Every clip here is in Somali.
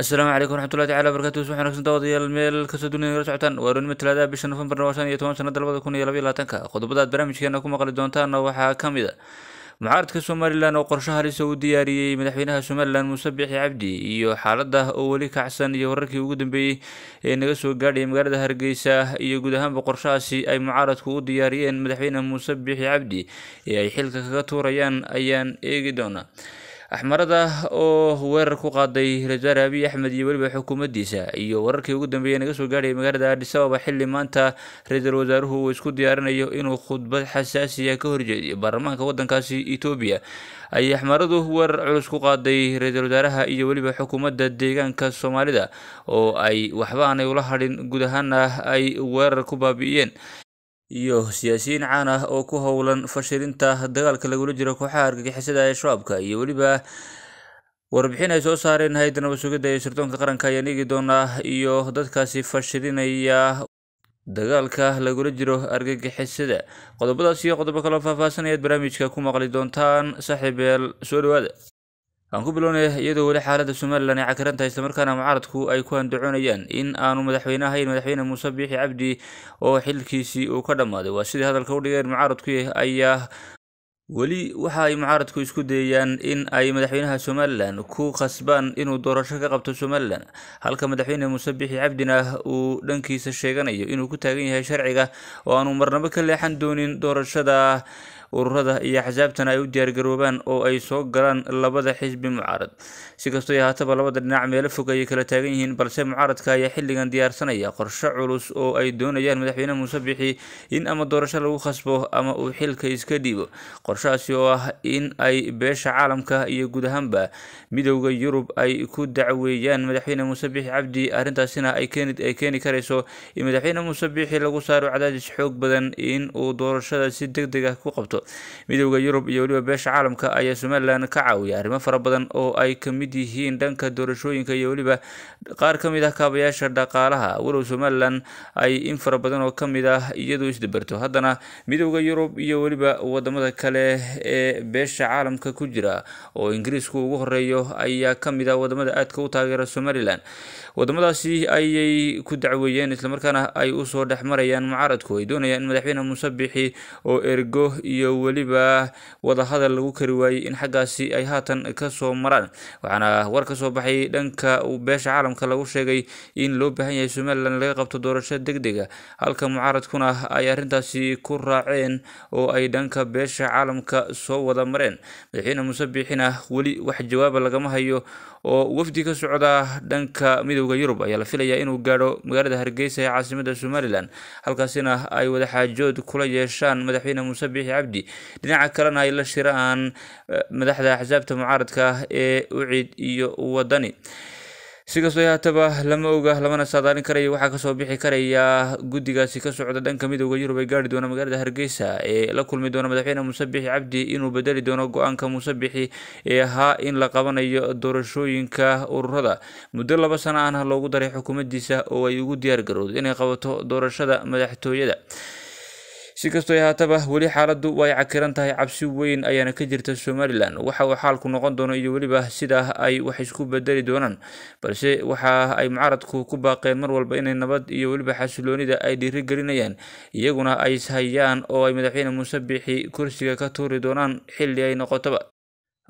asalaamu calaykum waraxmatullahi tacala barakaatu subax wanaagsan daawadayaal meel kastoo dunida igala socotaan waa rurnimo talaadaha bisha nofembar waa shan iyo toban sanada labada kun iyo labaiyo labaatanka qodobadaad barnaamijkeena ku maqli doontaana waxaa ka mid a mucaaradka somalilan oo qorsho halisa u diyaariyey madaxweynaha somalilan muuse biixi cabdi iyo xaalada oo weli kacsan iyo wararkii ugu dambeeyey ee naga soo gaadhaya magaalada hargeysa iyo guud ahaanba qorshahaasi ay mucaaradku u diyaariyeen madaxweyne muuse biixi cabdi ee ay xilka kaga tuurayaan ayaan eegi doonaa axmarada oo weerar ku qaaday ra rasaar abiy axmed iyo weliba xukuumaddiisa iyo wararkii ugu dambeeyey naga soo gaadhaya magaalada aadhisabaaba xilli maanta ra-iisul wasaaruhu uu isku diyaarinayo inuu khudbad xasaasiya ah ka horjeediyo baarlamaanka waddankaasi etoobiya ayay axmaradu weerar culus ku qaaday ra-iisul wasaaraha iyo weliba xukuumadda deegaanka soomaalida oo ay waxba aanay ula hadhin guud ahaana ah, ay weerar ku baabi'iyeen iyo siyaasiyiin caan ah oo ku howlan fashilinta dagaalka lagula jiro kooxaha argagixisada ee shabaabka iyo weliba warbixin ay soo saareen hay-adda sugidda ee sirdoonka qaranka ayaa niigi doonaa iyo dadkaasi fashilinaya dagaalka lagula jiro argagixisada qodobadaas iyo qodobo kaloo faahfaahsanayaad barnaamijka ku maqli doontaan saaxiib soo dhawaada waan ku bilownaya iyadoo weli xaalada somalilan ay cagkaranta islamarkaana mucaaradku ay ku handacoonayaan in aanu madaxweyne ahayn madaxweyne muuse biixi cabdi oo xilkiisii uu ka dhammaaday waa sidii hadalka u dhigeen mucaaradku ayaa weli waxa ay mucaaradku isku dayayaan in ay madaxweynaha somalilan ku khasbaan inuu doorasho ka qabto somalilan halka madaxweyne muuse biixi cabdina uu dhankiisa sheeganayo inuu ku taagan yahay sharciga oo aanu marnabo ka leexan doonin doorashada ururada iyo axsaabtana ay u diyaargaroobaan oo ay soo galaan labada xisbi mucaarad sikastoo ay haataba labada dhinac meelo fog ayay kala taagan yihiin balse mucaaradka ayaa xilligan diyaarsanaya qorsho culus oo ay doonayaan madaxweyne muuse bixi in ama doorasho lagu khasbo ama uu xilka iska dhiibo qorshahaasi oo ah in ay beesha caalamka iyo guud ahaanba midowda yurub ay ku dacweeyaan madaxweyne muuse bixi cabdi arrintaasina ay keeni karayso in madaxweyne muuse bixi lagu saaro cadaadis xoog badan in uu doorashada si deg deg ah ku qabto doonto midooda yurub iyo weliba beesha caalamka ayaa somalilan ka caawiya arrimo fara badan oo ay kamid yihiin dhanka doorashooyinka iyo weliba qaar kamid ah kaabayaasha dhaqaalaha walow somalilan ay in fara badan oo kamid ah iyadu isdabarto haddana midooda yurub iyo weliba wadamada kale ee beesha caalamka ku jira oo ingiriisku ugu horeeyo ayaa kamid ah wadamada aadka u taageera somalilan wadamadaasi ayay ku dacweeyeen islamarkaana ay usoo dhex marayaan mucaaradku ay doonayaan in madaxweyne muuse bixi oo ergo iyo iyo weliba wadahadal lagu kari waayey in xaggaasi ay haatan kasoo maraan waxaana war kasoo baxay dhanka beesha caalamka lagu sheegay in loo baahan yahay somalilan laga qabto doorasho deg dega ah. halka mucaaradkuna ay arrintaasi ku raaceen oo ay dhanka beesha caalamka soo wada mareen madaxweyne muuse biixina weli wax jawaaba lagama hayo oo wafdi ka socda dhanka midooda yurub ayaa la filayaa inuu gaadho magaalada hargeysa ee caasimada somalilan halkaasina ay wadaxaajood kula yeeshaan madaxweyne muuse biixi cabdi Hadi dhinaca kalena ay la shiraan eh, madaxda axsaabta mucaaradka ah ee ucid iyo wadani sikastoo haataba lama oga lamana saadaalin karayo waxaa kasoo bixi karaya guddigaasi ka socda dhanka midooda yurub ay gaari doona magaalada hargeysa ee la kulmi doona madaxweyne muuse cabdi inuu bedeli doono go-aanka muuse ee ahaa in la qabanayo doorashooyinka ururada muddo laba sana ahna loogu daray xukuumadiisa oo ay ugu diyaar garowdo inay qabato doorashada madaxtooyada si kastoo ay haataba weli xaaladdu way cakiran tahay cabsi weyn ayaana ka jirta somalilan waxa uu xaalku noqon doono iyo weliba sidaa ay wax isku bedeli doonaan balse waxa ay mucaaradku ku baaqeen mar walba inay nabad iyo weliba xasiloonida ay dhiiri gelinayaan iyaguna ay ishayaan oo ay madaxweyne muuse biixi kursiga ka tuuri doonaan xilli ay noqotoba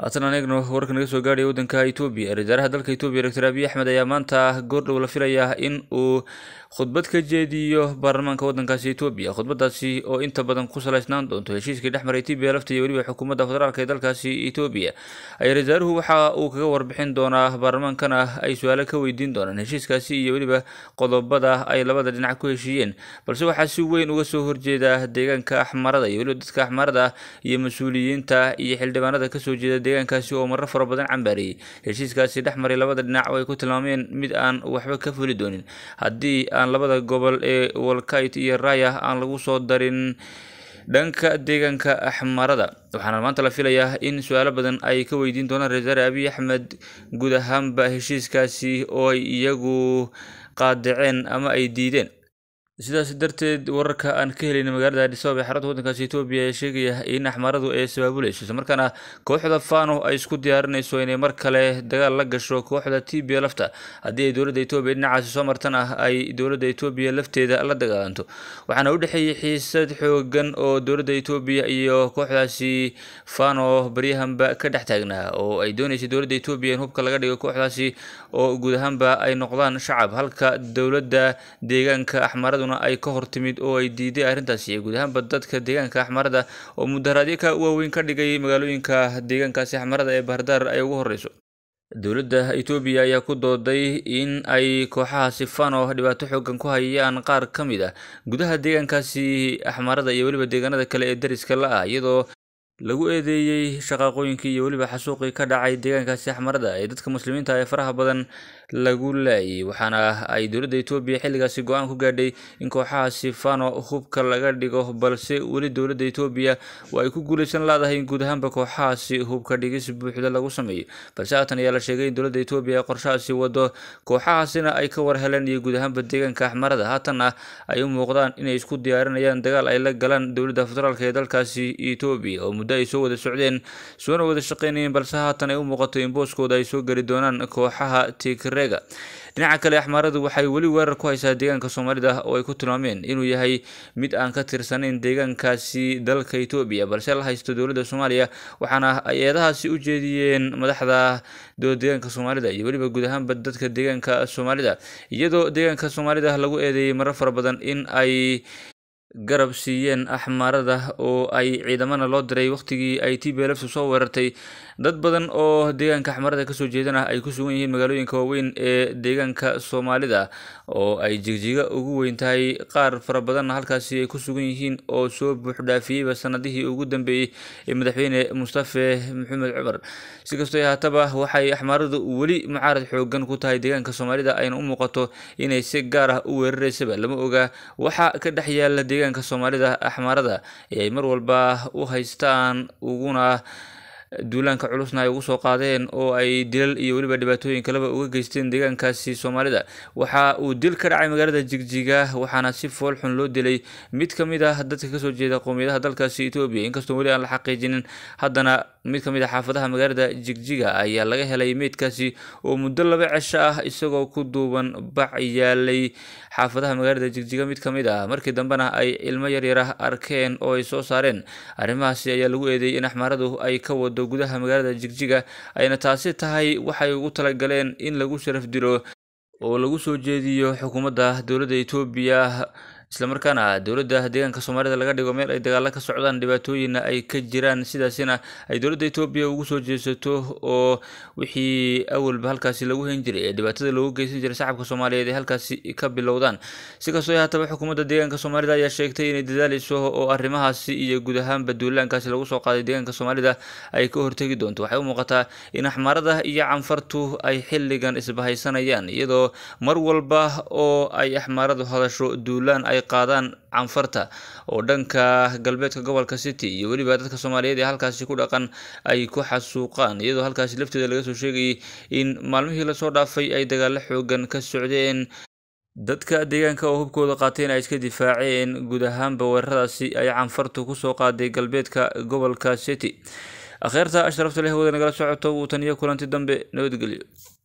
haatan an warka naga soo gaadhaya waddanka etoobiya reer wasaaraha dalka etoobiya doctor abiy axmed ayaa maanta goordhow la filaya in uu khudbad ka jeediyo baarlamaanka waddankaasi etoobiya khudbadaasi oo inta badan ku salaysnaan doonto heshiiskii dhex maray etoobiya lafta iyo weliba xukuumadda federaalk ee dalkaasi etoobiya ayaa reer wasaaruhu waxa uu kaga warbixin doonaa baarlamaankana ah, ay su-aalo ka weydiin doonaan heshiiskaasi iyo weliba qodobada ay labada dhinac ku heshiiyeen balse waxaa si weyn uga soo horjeeda deegaanka axmarada iyo weliba dadka axmarada iyo mas-uuliyiinta iyo xildhibaanada kasoo jeeda deegaankaasi oo marro fara badan cambaareeyey heshiiskaasi dhex maray labada dhinac oo ay ku tilmaameen mid aan waxba ka fuli doonin haddii aan labada gobol ee walkayt iyo raya aan lagu soo darin dhanka deegaanka axmarada waxaana maanta la filayaa in su-aalo badan ay ka weydiin doonaan ra-iisul abiy axmed guud ahaanba heshiiskaasi oo ay iyagu qaadaceen ama ay diideen sidaas darteed wararka aan ka helayna magaalada adisabab ee xarada waddankaasi etoobiya ee sheegaya in axmaradu ay sabaabuleyso isla markaana ah, kooxda fano ay isku diyaarinayso inay mar kale dagaal la gasho kooxda t b lafta haddii ay dowladda etoobiya dhinacaasi soo martan ah ay dowladda etoobiya lafteeda la dagaalanto waxaana u dhexeeyey xiisad xoogan oo dowladda etoobiya iyo kooxdaasi fano baryahanba ka dhex taagnaa oo ay dooneysay dowladda etoobiya in hubka laga dhigo kooxdaasi oo guud ahaanba ay noqdaan shacab halka dowladda deegaanka axmaradu dowladuna ay ka hortimid oo ay diiday arrintaasi guud ahaanba dadka deegaanka axmarada oo mudaharaadyo ka waaweyn ka dhigay magaalooyinka deegaankaasi axmarada ee bahardar ay ugu horreyso dowladda etoobiya ayaa ku dooday in ay kooxahaasi fano dhibaato xoogan ku hayaan qaar ka mid ah gudaha deegaankaasi axmarada iyo weliba deegaanada kale ee dariska la ah iyadoo lagu eedeeyey shaqaaqooyinkii iyo weliba xasuuqii ka dhacay deegaankaasi axmarada ee dadka muslimiinta ee faraha badan lagu laayay waxaana ay dowladda etoobiya xilligaasi go-aan ku gaadhay in kooxahaasi fano hubka laga dhigo balse weli dowladda etoobiya oo ay ku guuleysan laadahay in guud ahaanba kooxahaasi hubka dhigis buuxda lagu sameeyo balse haatan ayaa la sheegay in dowladda etoobiya ay qorshahaasi wado kooxahaasina ay ka war heleen iyo guud ahaanba deegaanka axmarada haatanna ay u muuqdaan inay isku diyaarinayaan dagaal ay la galaan dowladda federaalk ee dalkaasi etoobiya oo muddo ay soo wada socdeen soona wada shaqeynayeen balse haatan ay u muuqato in booskooda ay soo geli doonaan kooxaha tigrega dhinaca kale axmaaradu waxay weli weerar ku haysaa deegaanka soomaalida oo ay ku tilmaameen inuu yahay mid aan ka tirsanayn deegaankaasi dalka etoobiya balse la haysto dowladda soomaaliya waxaana ay eedahaasi u jeediyeen madaxda dowlad deegaanka soomaalida iyo weliba guud ahaanba dadka deegaanka soomaalida iyadoo deegaanka soomaalida lagu eedeeyey marar fara badan in ay garab siiyeen axmaarada oo ay ciidamana loo diray waqtigii ay tblfsu soo weerartay dad badan oo deegaanka axmarada kasoo jeedan ah ay ku sugan yihiin magaalooyinka waaweyn ee deegaanka soomaalida oo ay jigjiga ugu weyn tahay qaar fara badanna halkaasi ay ku sugan yihiin oo soo buuxdhaafiyeyba sanadihii ugu dambeeyey ee madaxweyne mustafe maxamed cumar si sikastoo haataba waxay axmaaradu weli mucaarad xooggan ku tahay deegaanka soomaalida ayna u muuqato inay si gaar ah u weeraraysaba lama ogaa waxa ka dhex yaala deegaanka soomaalida axmaarada ee ay mar walba u haystaan uguna duulaanka culusna ay ugu soo qaadeen oo ay dilal iyo weliba dhibaatooyin kaleba uga geysteen deegaankaasi soomaalida waxa uu dil ka dhacay magaalada jigjiga waxaana si fool xun loo dilay mid ka mid ah dadka kasoo jeeda qowmiyadaha dalkaasi etoobiya inkastoo weli aan la xaqiijinin haddana mid ka mid a ah xaafadaha magaalada jigjiga ayaa laga helay meydkaasi oo muddo laba cesho ah isagoo ku duuban bac yaalay xaafadaha magaalada jigjiga mid ka mid ah markii dambena ay ilmo yaryara ah arkeen oo ay soo saareen arrimahaasi ayaa lagu eedeeyey in axmaaradu ay ka wado gudaha magaalada jigjiga ayna taasi tahay waxay ugu talagaleen in lagu sharaf dilo oo lagu soo jeediyo xukuumadda dowladda etoobiya islamarkaana dowladda deegaanka soomaalida laga dhigo meel ay dagaalo ka socdaan dhibaatooyinna ay ka jiraan sidaasina ay dowladda etoobiya ugu soo jeesato oo wixii awalba halkaasi lagu hen jiray ee dhibaatada loogu geysan jiray shacabka soomaaliyeed ay halkaasi ka bilowdaan sikastoo haataba xukuumadda deegaanka soomaalida ayaa sheegtay inay dadaalayso oo arrimahaasi iyo guud ahaanba duulaankaasi lagu soo qaaday deegaanka soomaalida ay ka hortegi doonto waxay u muuqataa in axmaarada iyo canfartu ay xilligan isbahaysanayaan iyadoo mar walba oo ay axmaaradu hadasho duulaan ay ay qaadaan canfarta oo dhanka galbeedka gobolka city iyo weliba dadka soomaaliyeed ee halkaasi ku dhaqan ay ku xasuuqaan iyadoo halkaasi lafteeda laga soo sheegayay in maalmihii lasoo dhaafay ay dagaalo xoogan ka socdeen dadka deegaanka oo hubkooda qaateen ay iska difaaceen guud ahaanba weeraradaasi ay canfartu kusoo qaaday galbeedka gobolka city akheerta ashrafta leh wada nagala socoto wuu taniyo kulanti dambe nabadgelyo